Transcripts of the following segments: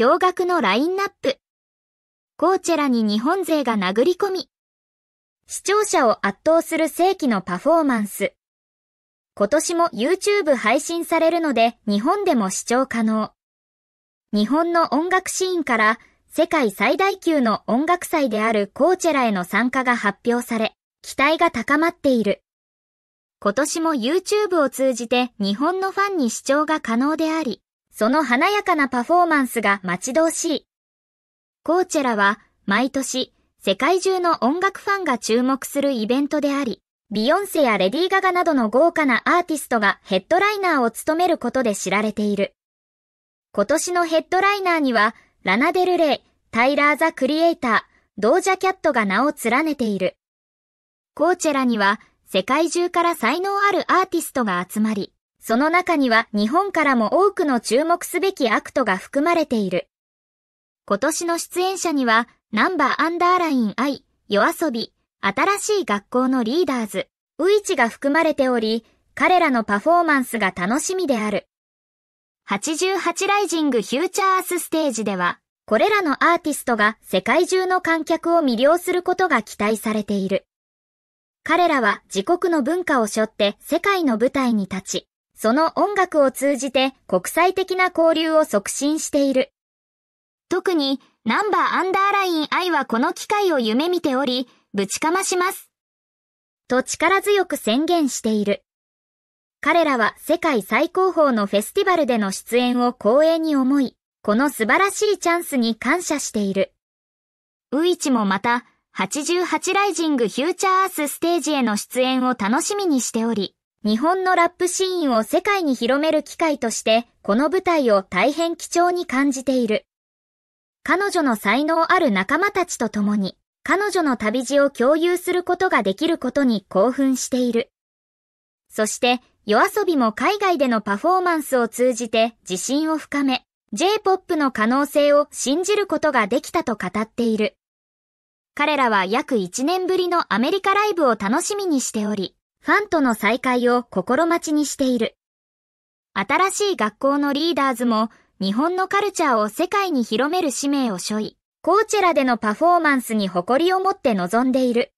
驚愕のラインナップ。コーチェラに日本勢が殴り込み、視聴者を圧倒する世紀のパフォーマンス。今年も YouTube 配信されるので日本でも視聴可能。日本の音楽シーンから世界最大級の音楽祭であるコーチェラへの参加が発表され、期待が高まっている。今年も YouTube を通じて日本のファンに視聴が可能であり、その華やかなパフォーマンスが待ち遠しい。コーチェラは毎年世界中の音楽ファンが注目するイベントであり、ビヨンセやレディー・ガガなどの豪華なアーティストがヘッドライナーを務めることで知られている。今年のヘッドライナーには、ラナデルレイ、タイラー・ザ・クリエイター、ドージャ・キャットが名を連ねている。コーチェラには世界中から才能あるアーティストが集まり、その中には日本からも多くの注目すべきアクトが含まれている。今年の出演者には、ナンバーアンダーライン I、夜遊び、新しい学校のリーダーズ、ウイチが含まれており、彼らのパフォーマンスが楽しみである。88ライジングフューチャースステージでは、これらのアーティストが世界中の観客を魅了することが期待されている。彼らは自国の文化を背負って世界の舞台に立ち、その音楽を通じて国際的な交流を促進している。特に、ナンバーアンダーライン I はこの機会を夢見ており、ぶちかまします。と力強く宣言している。彼らは世界最高峰のフェスティバルでの出演を光栄に思い、この素晴らしいチャンスに感謝している。ウイチもまた、88ライジングフューチャーアースステージへの出演を楽しみにしており、日本のラップシーンを世界に広める機会として、この舞台を大変貴重に感じている。彼女の才能ある仲間たちと共に、彼女の旅路を共有することができることに興奮している。そして、夜遊びも海外でのパフォーマンスを通じて自信を深め、J-POP の可能性を信じることができたと語っている。彼らは約1年ぶりのアメリカライブを楽しみにしており、ファンとの再会を心待ちにしている。新しい学校のリーダーズも日本のカルチャーを世界に広める使命を背負い、コーチェラでのパフォーマンスに誇りを持って臨んでいる。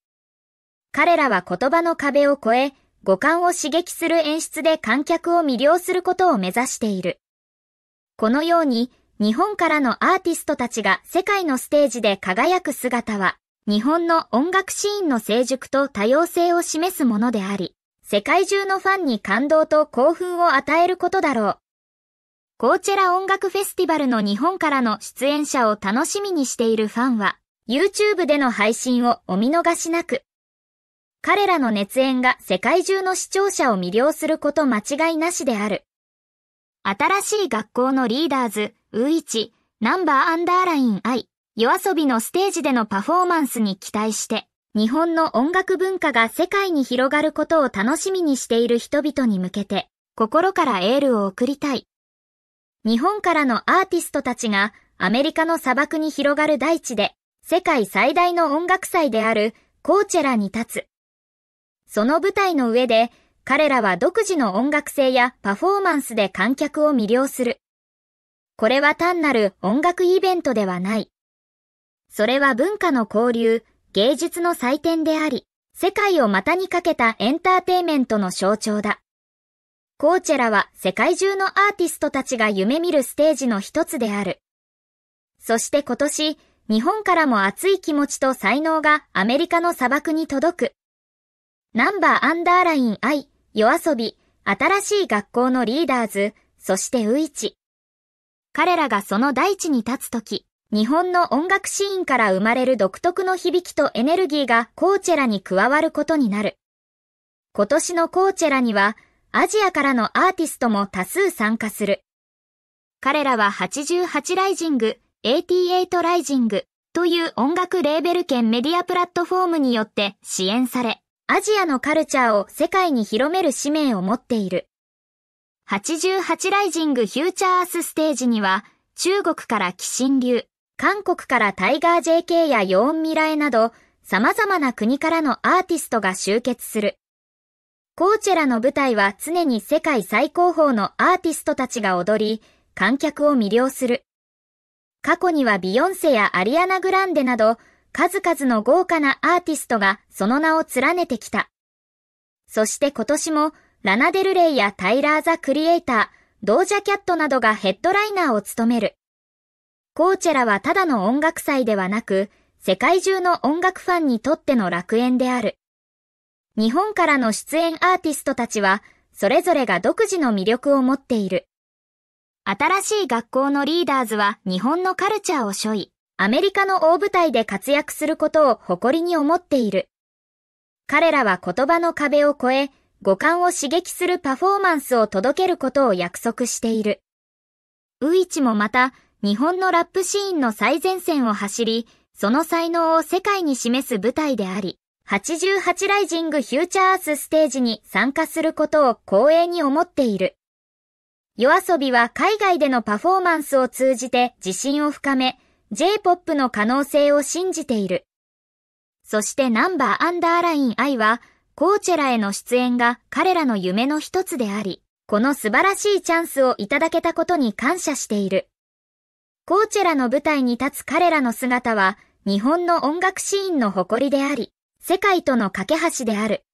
彼らは言葉の壁を越え、五感を刺激する演出で観客を魅了することを目指している。このように、日本からのアーティストたちが世界のステージで輝く姿は、日本の音楽シーンの成熟と多様性を示すものであり、世界中のファンに感動と興奮を与えることだろう。コーチェラ音楽フェスティバルの日本からの出演者を楽しみにしているファンは、YouTube での配信をお見逃しなく。彼らの熱演が世界中の視聴者を魅了すること間違いなしである。新しい学校のリーダーズ、ウイチ、ナンバーアンダーライン I、夜遊びのステージでのパフォーマンスに期待して、日本の音楽文化が世界に広がることを楽しみにしている人々に向けて、心からエールを送りたい。日本からのアーティストたちがアメリカの砂漠に広がる大地で、世界最大の音楽祭であるコーチェラに立つ。その舞台の上で、彼らは独自の音楽性やパフォーマンスで観客を魅了する。これは単なる音楽イベントではない。それは文化の交流、芸術の祭典であり、世界を股にかけたエンターテイメントの象徴だ。コーチェラは世界中のアーティストたちが夢見るステージの一つである。そして今年、日本からも熱い気持ちと才能がアメリカの砂漠に届く。ナンバーアンダーライン I、夜遊び、新しい学校のリーダーズ、そしてウイチ。彼らがその大地に立つとき、日本の音楽シーンから生まれる独特の響きとエネルギーがコーチェラに加わることになる。今年のコーチェラにはアジアからのアーティストも多数参加する。彼らは88ライジング、88ライジングという音楽レーベル兼メディアプラットフォームによって支援され、アジアのカルチャーを世界に広める使命を持っている。88ライジングフューチャーアースステージには中国から寄進流、韓国からタイガー JK やヨーンミラエなど、様々な国からのアーティストが集結する。コーチェラの舞台は常に世界最高峰のアーティストたちが踊り、観客を魅了する。過去にはビヨンセやアリアナ・グランデなど、数々の豪華なアーティストがその名を連ねてきた。そして今年も、ラナデルレイやタイラー・ザ・クリエイター、ドージャ・キャットなどがヘッドライナーを務める。コーチェラはただの音楽祭ではなく、世界中の音楽ファンにとっての楽園である。日本からの出演アーティストたちは、それぞれが独自の魅力を持っている。新しい学校のリーダーズは日本のカルチャーを背負い、アメリカの大舞台で活躍することを誇りに思っている。彼らは言葉の壁を越え、五感を刺激するパフォーマンスを届けることを約束している。ウイチもまた、日本のラップシーンの最前線を走り、その才能を世界に示す舞台であり、88ライジングフューチャーアースステージに参加することを光栄に思っている。夜遊びは海外でのパフォーマンスを通じて自信を深め、J-POP の可能性を信じている。そしてナンバーアンダーライン I は、コーチェラへの出演が彼らの夢の一つであり、この素晴らしいチャンスをいただけたことに感謝している。コーチェラの舞台に立つ彼らの姿は、日本の音楽シーンの誇りであり、世界との架け橋である。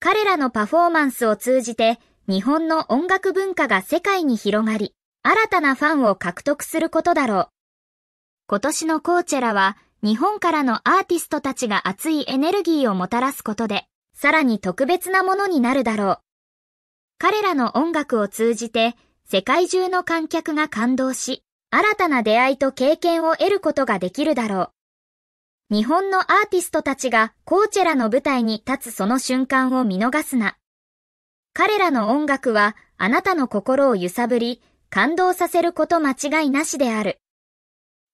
彼らのパフォーマンスを通じて、日本の音楽文化が世界に広がり、新たなファンを獲得することだろう。今年のコーチェラは、日本からのアーティストたちが熱いエネルギーをもたらすことで、さらに特別なものになるだろう。彼らの音楽を通じて、世界中の観客が感動し、新たな出会いと経験を得ることができるだろう。日本のアーティストたちがコーチェラの舞台に立つその瞬間を見逃すな。彼らの音楽はあなたの心を揺さぶり、感動させること間違いなしである。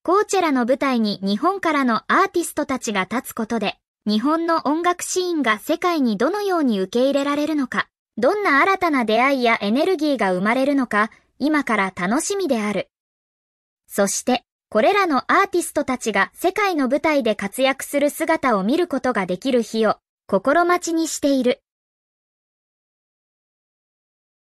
コーチェラの舞台に日本からのアーティストたちが立つことで、日本の音楽シーンが世界にどのように受け入れられるのか、どんな新たな出会いやエネルギーが生まれるのか、今から楽しみである。そして、これらのアーティストたちが世界の舞台で活躍する姿を見ることができる日を心待ちにしている。